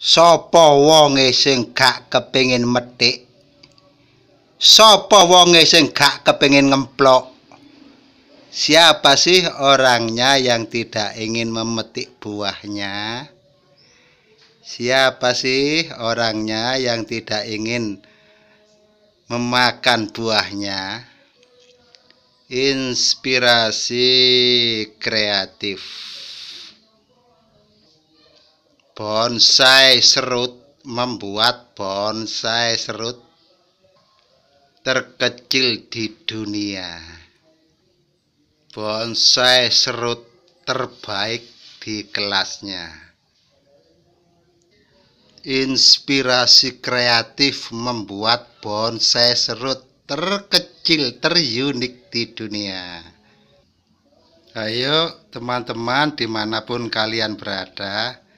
Sopo wong sing gak kepingin metik? Sopo wong sing gak kepingin ngemplok? Siapa sih orangnya yang tidak ingin memetik buahnya? Siapa sih orangnya yang tidak ingin memakan buahnya? Inspirasi kreatif bonsai serut membuat bonsai serut terkecil di dunia bonsai serut terbaik di kelasnya inspirasi kreatif membuat bonsai serut terkecil terunik di dunia ayo teman-teman dimanapun kalian berada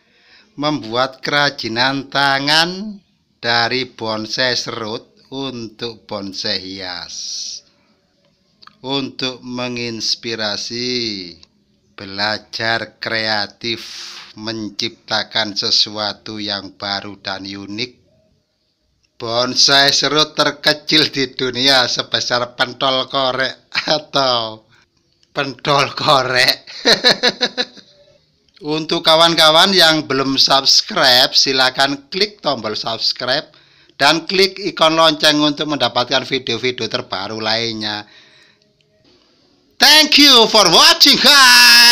membuat kerajinan tangan dari bonsai serut untuk bonsai hias untuk menginspirasi belajar kreatif menciptakan sesuatu yang baru dan unik bonsai serut terkecil di dunia sebesar pentol korek atau pentol korek Untuk kawan-kawan yang belum subscribe, silakan klik tombol subscribe dan klik ikon lonceng untuk mendapatkan video-video terbaru lainnya. Thank you for watching, guys!